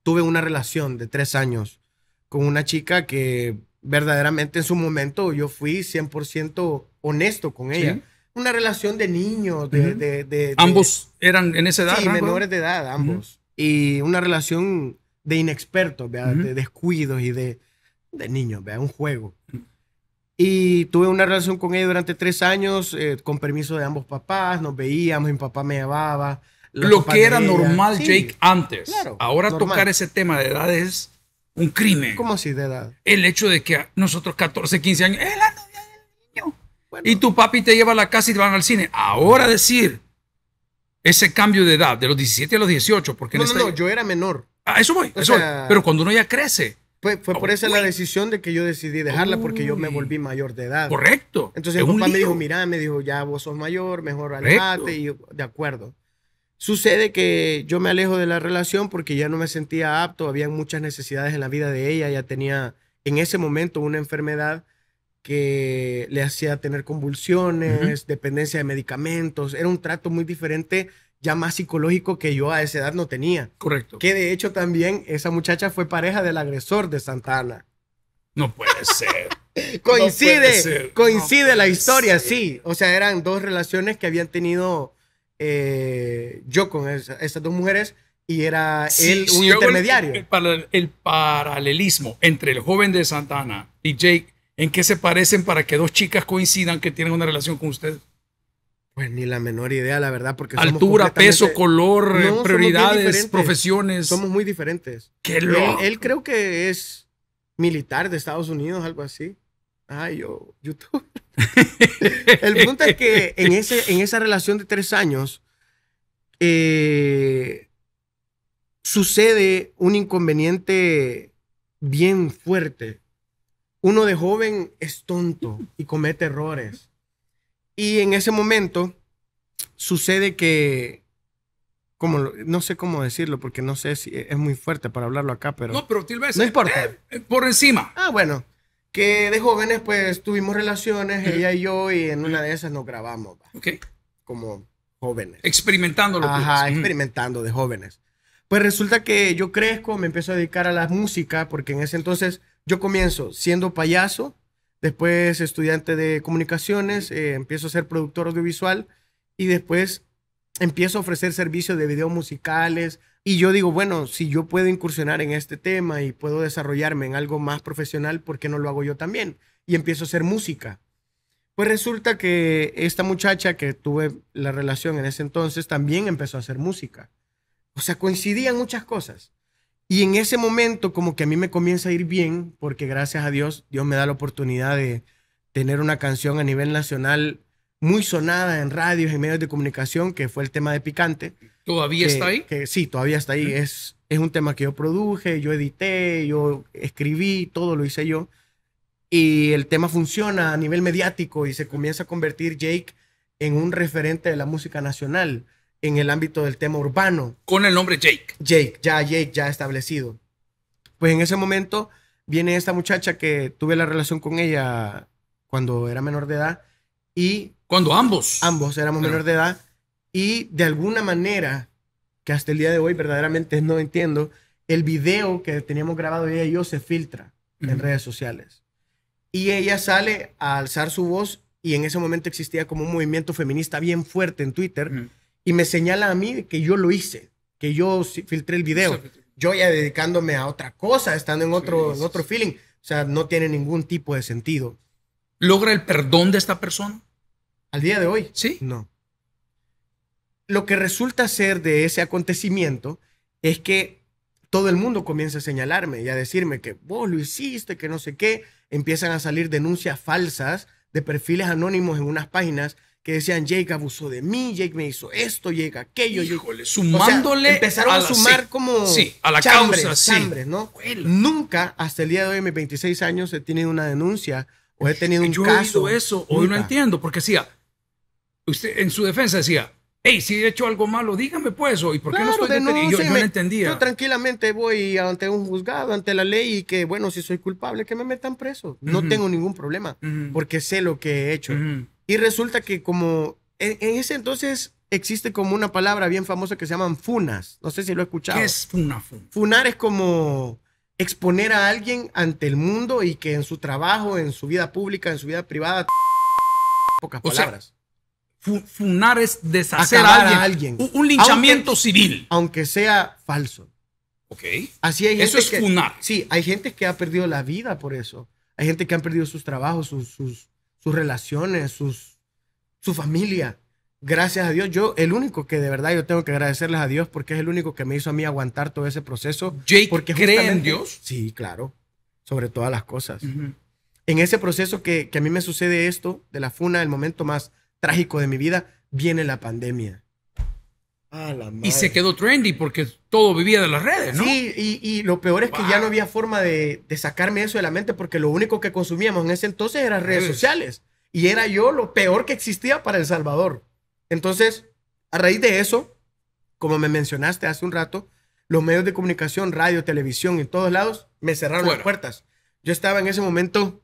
tuve una relación de tres años con una chica que verdaderamente en su momento yo fui 100% honesto con ella. Una relación de niños, de... ambos eran en esa edad. Sí, menores de edad, ambos. Y una relación de inexpertos, de descuidos y de, de niños, ¿verdad? un juego. Y tuve una relación con ella durante tres años, eh, con permiso de ambos papás, nos veíamos, mi papá me llevaba, lo que era normal, Jake, antes. Ahora tocar ese tema de edad es un crimen. ¿Cómo así de edad? El hecho de que nosotros 14, 15 años, es la novia del niño. Y tu papi te lleva a la casa y te van al cine. Ahora decir ese cambio de edad, de los 17 a los 18, porque... No, no, no, yo era menor. Ah, eso voy, eso voy. Pero cuando uno ya crece, fue, oh, por esa la decisión de que yo decidí dejarla porque yo me volví mayor de edad. Correcto. Entonces mi papá me dijo, mira, me dijo, ya vos sos mayor, mejor alejate y de acuerdo. Sucede que yo me alejo de la relación porque ya no me sentía apto, había muchas necesidades en la vida de ella, ya tenía en ese momento una enfermedad que le hacía tener convulsiones, dependencia de medicamentos, era un trato muy diferente, ya más psicológico que yo a esa edad no tenía. Correcto. Que de hecho también esa muchacha fue pareja del agresor de Santana. (laughs) No puede ser. coincide, coincide la historia, sí. O sea, eran dos relaciones que habían tenido eh, yo con estas dos mujeres y era él un intermediario. El, el, paralelismo entre el joven de Santana y Jake, ¿en qué se parecen para que dos chicas coincidan que tienen una relación con usted? Pues ni la menor idea, la verdad, porque altura, peso, color, prioridades, profesiones. Somos muy diferentes. Qué él, él, creo que es militar de Estados Unidos, algo así. ay yo, YouTube el punto es que en, ese, en esa relación de tres años eh, sucede un inconveniente bien fuerte. Uno de joven es tonto y comete errores. Y en ese momento sucede que, como, no sé cómo decirlo, porque no sé si es muy fuerte para hablarlo acá, pero... No, pero eh, por encima. Ah, bueno que de jóvenes pues tuvimos relaciones, ella y yo, y en una de esas nos grabamos. Como jóvenes. Experimentando lo Ajá, experimentando de jóvenes. Pues resulta que yo crezco, me empiezo a dedicar a la música, porque en ese entonces yo comienzo siendo payaso, después estudiante de comunicaciones, eh, empiezo a ser productor audiovisual y después empiezo a ofrecer servicios de videos musicales, y yo digo, bueno, si yo puedo incursionar en este tema y puedo desarrollarme en algo más profesional, ¿por qué no lo hago yo también? Y empiezo a hacer música. Pues resulta que esta muchacha que tuve la relación en ese entonces también empezó a hacer música. O sea, coincidían muchas cosas. Y en ese momento como que a mí me comienza a ir bien, porque gracias a Dios, Dios me da la oportunidad de tener una canción a nivel nacional muy sonada en radios y medios de comunicación, que fue el tema de Picante ¿Todavía está ahí? sí, todavía está ahí. es, es un tema que yo produje, yo edité, yo escribí, todo lo hice yo. Y el tema funciona a nivel mediático y se comienza a convertir Jake en un referente de la música nacional en el ámbito del tema urbano. Con el nombre Jake. Jake, ya Jake, ya establecido. Pues en ese momento viene esta muchacha que tuve la relación con ella cuando era menor de edad y... Cuando ambos. Ambos éramos menor de edad y de alguna manera, que hasta el día de hoy verdaderamente no entiendo, el video que teníamos grabado ella y yo se filtra en redes sociales. Y ella sale a alzar su voz y en ese momento existía como un movimiento feminista bien fuerte en Twitter y me señala a mí que yo lo hice, que yo filtré el video. Yo ya dedicándome a otra cosa, estando en otro, en otro feeling. O sea, no tiene ningún tipo de sentido. ¿Logra el perdón de esta persona? Al día de hoy. Sí. No lo que resulta ser de ese acontecimiento es que todo el mundo comienza a señalarme y a decirme que vos lo hiciste, que no sé qué. Empiezan a salir denuncias falsas de perfiles anónimos en unas páginas que decían Jake abusó de mí, Jake me hizo esto, Jake aquello. sumándole. empezaron a, sumar como a la chambres, ¿no? Nunca hasta el día de hoy, mis 26 años, he tenido una denuncia o he tenido un caso. Yo he eso, hoy no entiendo, porque decía, usted en su defensa decía, hey, si he hecho algo malo, dígame pues, ¿y por qué no estoy Yo, no entendía. Yo tranquilamente voy ante un juzgado, ante la ley, y que, bueno, si soy culpable, que me metan preso. No tengo ningún problema, porque sé lo que he hecho. Y resulta que como en, ese entonces existe como una palabra bien famosa que se llaman funas. No sé si lo he escuchado. ¿Qué es funa? Funar es como exponer a alguien ante el mundo y que en su trabajo, en su vida pública, en su vida privada, (laughs) pocas palabras funar es deshacer a alguien. Un, linchamiento civil. Aunque sea falso. Ok. Así eso es funar. Sí, hay gente que ha perdido la vida por eso. Hay gente que ha perdido sus trabajos, sus, sus, relaciones, sus, su familia. Gracias a Dios, yo, el único que de verdad yo tengo que agradecerles a Dios porque es el único que me hizo a mí aguantar todo ese proceso. Jake porque en Dios. Sí, claro, sobre todas las cosas. En ese proceso que, que a mí me sucede esto de la funa, el momento más trágico de mi vida, viene la pandemia. Y se quedó trendy porque todo vivía de las redes, ¿no? Sí, y, y lo peor es que ya no había forma de, de, sacarme eso de la mente porque lo único que consumíamos en ese entonces eran redes sociales. Y era yo lo peor que existía para El Salvador. Entonces, a raíz de eso, como me mencionaste hace un rato, los medios de comunicación, radio, televisión, en todos lados, me cerraron las puertas. Yo estaba en ese momento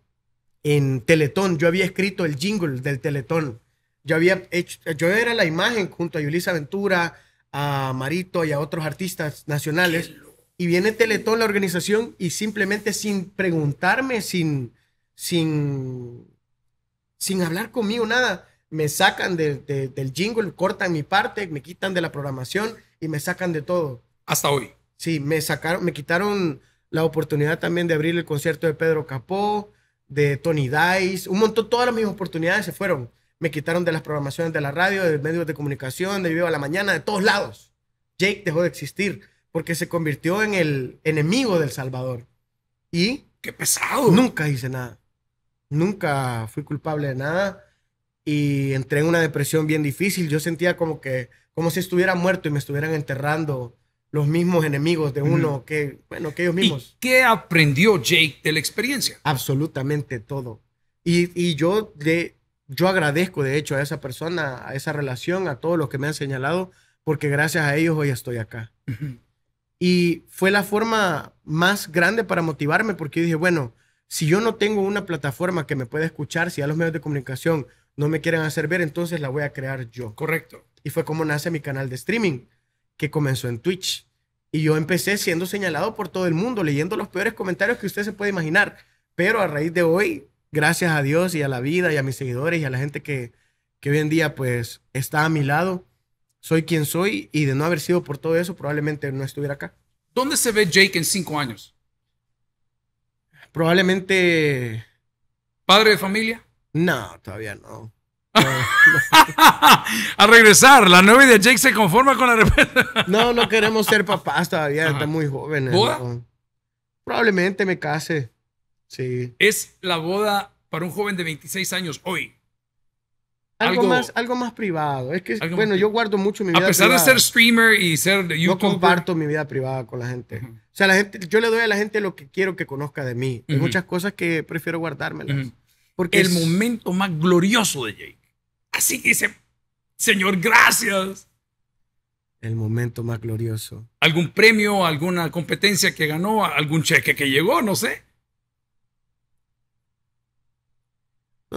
en Teletón. Yo había escrito el jingle del Teletón. Yo había hecho, yo era la imagen junto a Yulisa Ventura, a Marito y a otros artistas nacionales. Y viene Teletón, la organización, y simplemente sin preguntarme, sin, sin, sin hablar conmigo, nada, me sacan del jingle, cortan mi parte, me quitan de la programación y me sacan de todo. Hasta hoy. Sí, me sacaron, me quitaron la oportunidad también de abrir el concierto de Pedro Capó, de Tony Dice, un montón, todas las mismas oportunidades se fueron. Me quitaron de las programaciones de la radio, de medios de comunicación, de a la Mañana, de todos lados. Jake dejó de existir porque se convirtió en el enemigo del Salvador. Y... ¡Qué pesado! Nunca hice nada. Nunca fui culpable de nada. Y entré en una depresión bien difícil. Yo sentía como que... Como si estuviera muerto y me estuvieran enterrando los mismos enemigos de uno que, bueno, que ellos mismos. ¿Y ¿Qué aprendió Jake de la experiencia? Absolutamente todo. Y, y yo de, yo agradezco, de hecho, a esa persona, a esa relación, a todos los que me han señalado, porque gracias a ellos hoy estoy acá. Y fue la forma más grande para motivarme, porque yo dije, bueno, si yo no tengo una plataforma que me pueda escuchar, si a los medios de comunicación no me quieren hacer ver, entonces la voy a crear yo. Correcto. Y fue como nace mi canal de streaming, que comenzó en Twitch. Y yo empecé siendo señalado por todo el mundo, leyendo los peores comentarios que usted se puede imaginar. Pero a raíz de hoy, gracias a Dios y a la vida y a mis seguidores y a la gente que, hoy en día pues está a mi lado, soy quien soy y de no haber sido por todo eso probablemente no estuviera acá. ¿Dónde se ve Jake en cinco años? Probablemente... ¿Padre de familia? No, todavía no. (laughs) a regresar, la novia de Jake se conforma con la respuesta. no, no queremos ser papás todavía, está muy joven. Probablemente me case. Es la boda para un joven de 26 años hoy. Algo, más, algo más privado. Es que, bueno, yo guardo mucho mi vida privada. A pesar de ser streamer y ser Yo comparto mi vida privada con la gente. O sea, la gente, yo le doy a la gente lo que quiero que conozca de mí. Hay muchas cosas que prefiero guardármelas. Porque El momento más glorioso de Jake. Así que dice, Señor, gracias. El momento más glorioso. ¿Algún premio, alguna competencia que ganó, algún cheque que llegó, no sé?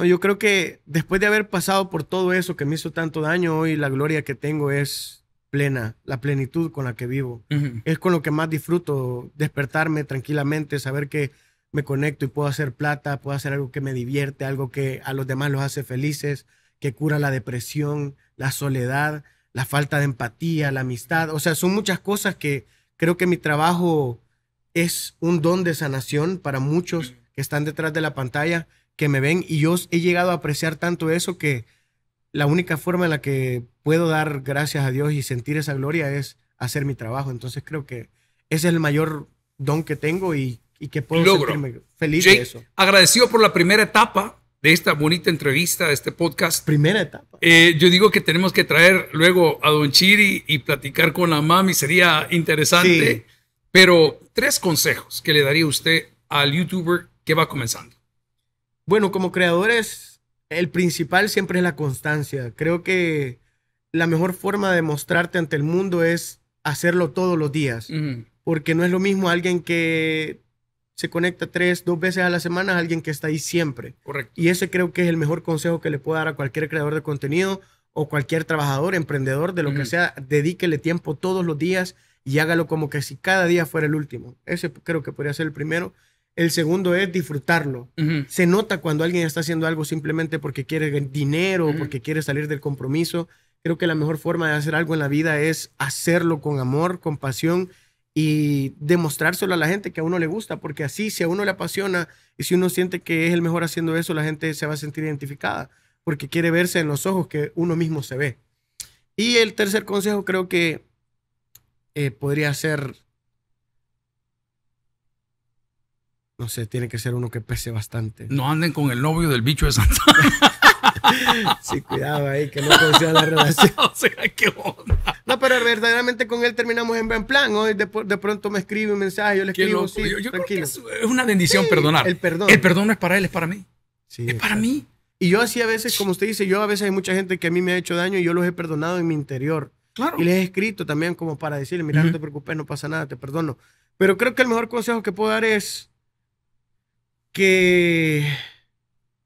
yo creo que después de haber pasado por todo eso que me hizo tanto daño, hoy la gloria que tengo es plena, la plenitud con la que vivo. Es con lo que más disfruto, despertarme tranquilamente, saber que me conecto y puedo hacer plata, puedo hacer algo que me divierte, algo que a los demás los hace felices, que cura la depresión, la soledad, la falta de empatía, la amistad. O sea, son muchas cosas que creo que mi trabajo es un don de sanación para muchos que están detrás de la pantalla que me ven y yo he llegado a apreciar tanto eso que la única forma en la que puedo dar gracias a Dios y sentir esa gloria es hacer mi trabajo. Entonces creo que ese es el mayor don que tengo y, que puedo sentirme feliz de eso. Agradecido por la primera etapa de esta bonita entrevista, de este podcast. Primera etapa. Eh, yo digo que tenemos que traer luego a Don Chiri y platicar con la mami, sería interesante. Pero tres consejos que le daría usted al youtuber que va comenzando. Bueno, como creadores, el principal siempre es la constancia. Creo que la mejor forma de mostrarte ante el mundo es hacerlo todos los días. Porque no es lo mismo alguien que se conecta tres, dos veces a la semana a alguien que está ahí siempre. Correcto. Y ese creo que es el mejor consejo que le puedo dar a cualquier creador de contenido o cualquier trabajador, emprendedor, de lo que sea. Dedíquele tiempo todos los días y hágalo como que si cada día fuera el último. Ese creo que podría ser el primero. El segundo es disfrutarlo. Se nota cuando alguien está haciendo algo simplemente porque quiere dinero, porque quiere salir del compromiso. Creo que la mejor forma de hacer algo en la vida es hacerlo con amor, con pasión y demostrárselo a la gente que a uno le gusta, porque así si a uno le apasiona y si uno siente que es el mejor haciendo eso, la gente se va a sentir identificada, porque quiere verse en los ojos que uno mismo se ve. Y el tercer consejo creo que eh, podría ser No sé, tiene que ser uno que pese bastante. No anden con el novio del bicho de Santana. (laughs) sí, cuidado ahí, que no funciona la relación. (laughs) o sea, qué onda. No, pero verdaderamente con él terminamos en buen plan. Hoy de, pronto me escribe un mensaje, yo le escribo, sí, tranquilo. es una bendición perdonar. El perdón. El perdón no es para él, es para mí. Sí, es para mí. Y yo así a veces, como usted dice, yo a veces hay mucha gente que a mí me ha hecho daño y yo los he perdonado en mi interior. Claro. Y les he escrito también como para decirle, mira, no te preocupes, no pasa nada, te perdono. Pero creo que el mejor consejo que puedo dar es que,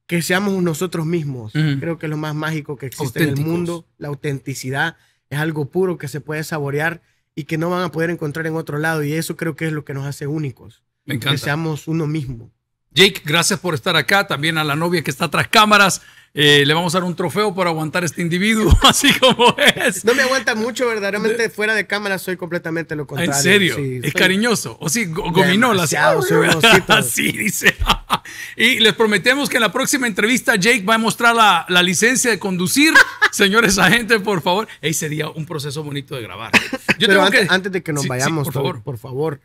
que seamos nosotros mismos. Creo que es lo más mágico que existe en el mundo. La autenticidad es algo puro que se puede saborear y que no van a poder encontrar en otro lado. Y eso creo que es lo que nos hace únicos. Me Que seamos uno mismo. Jake, gracias por estar acá. También a la novia que está tras cámaras. Eh, le vamos a dar un trofeo para aguantar este individuo, (laughs) así como es. No me aguanta mucho, verdaderamente fuera de cámara soy completamente lo contrario. En serio, es cariñoso. O sí, gominolas. (laughs) Sí, (laughs) dice. Y les prometemos que en la próxima entrevista Jake va a mostrar la, licencia de conducir. (laughs) Señores gente, por favor. Ey, sería un proceso bonito de grabar. Pero antes, de que nos vayamos, por, favor. por favor.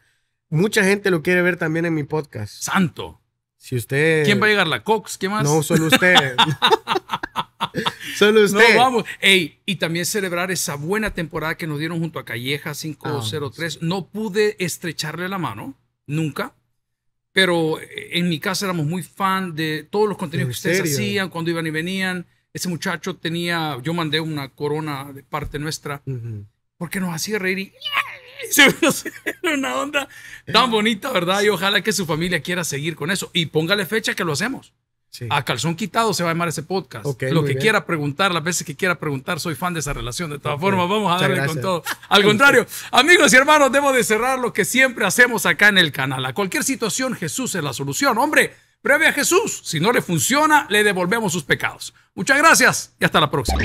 Mucha gente lo quiere ver también en mi podcast. Santo. Si usted. ¿Quién va a llegar? ¿La Cox? ¿Qué más? No, solo usted. (laughs) (laughs) solo usted. No, vamos. Ey, y también celebrar esa buena temporada que nos dieron junto a Calleja 503. Ah, no pude estrecharle la mano, nunca. Pero eh, en mi casa éramos muy fan de todos los contenidos que ustedes hacían, cuando iban y venían. Ese muchacho tenía, yo mandé una corona de parte nuestra, porque nos hacía reír y se una onda tan bonita, ¿verdad? Y ojalá que su familia quiera seguir con eso. Y póngale fecha que lo hacemos. A calzón quitado se va a llamar ese podcast. Lo que quiera preguntar, las veces que quiera preguntar, soy fan de esa relación. De todas formas, vamos a darle con todo. Al contrario, (laughs) amigos y hermanos, debo de cerrar lo que siempre hacemos acá en el canal. A cualquier situación, Jesús es la solución. Hombre, breve a Jesús. Si no le funciona, le devolvemos sus pecados. Muchas gracias y hasta la próxima.